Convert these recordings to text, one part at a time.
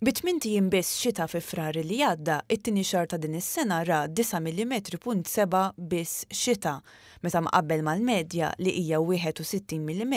Bitminti jimbis xita fi frari li jadda, it-tini xar ta' din is-sena ra 9 mm.7 biss xita, meta mqabbel mal-medja li hija 61 mm.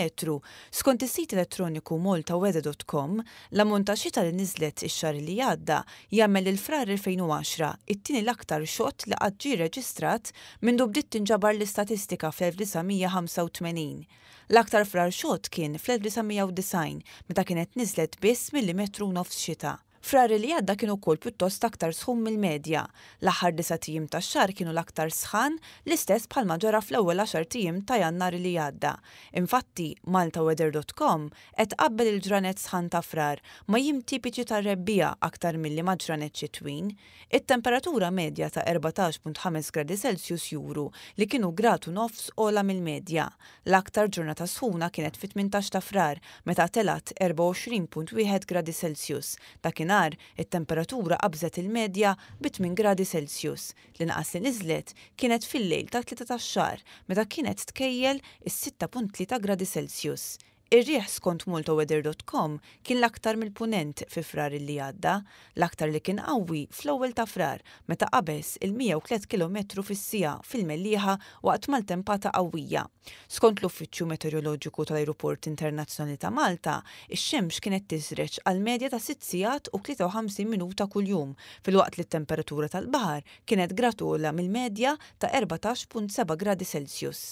Skont is-sit elettroniku moltaweather.com, l-ammont xita li nizlet ix-xar li jadda jagħmel il frari 2010 it-tini l-aktar xott li qatt ġie reġistrat minn bdiet tinġabar l-istatistika fl-1985. L-aktar frar xott kien fl-1990 meta kienet nizlet biss millimetru nofs xita. Frar li għadda kienu kol pjuttost aktar sħum mill-medja. L-aħħar disa tijim ta' xar kienu l-aktar sħan l-istess bħalma ġara fl-ewwel għaxar tijim ta' jannar li għadda. Infatti, maltaweather.com qed qabbel il-ġranet sħan ta' frar ma jim tipiċi ta' rebbija aktar mill-li ma ġranet ċitwin. It-temperatura medja ta' 14.5 gradi Celsius juru li kienu gratu nofs ola mill-medja. L-aktar ġurnata sħuna kienet fit-18 ta' frar meta telat 24.1 gradi Celsius. kien nofsinhar it-temperatura qabżet il-medja bit 8 gradi Celsius. L-inqas li niżlet kienet fil-lejl ta' 13 tax-xar meta kienet tkejjel is-6.3 gradi Celsius. Ir-rieħ skont multoweather.com kien l-aktar mill-punent fi frar li għadda, l-aktar li kien qawwi fl-ewwel ta' frar meta qabes il-103 km fis-sija fil-Mellieħa waqt mal-tempata qawwija. Skont l-Uffiċċju Meteoroloġiku tal-Ajruport Internazzjoni ta' Malta, ix-xemx kienet tiżreġ għal medja ta' 6 sigħat u 53 minuta kuljum, fil-waqt li t-temperatura tal-baħar kienet gratula mill-medja ta' 14.7 gradi Celsius.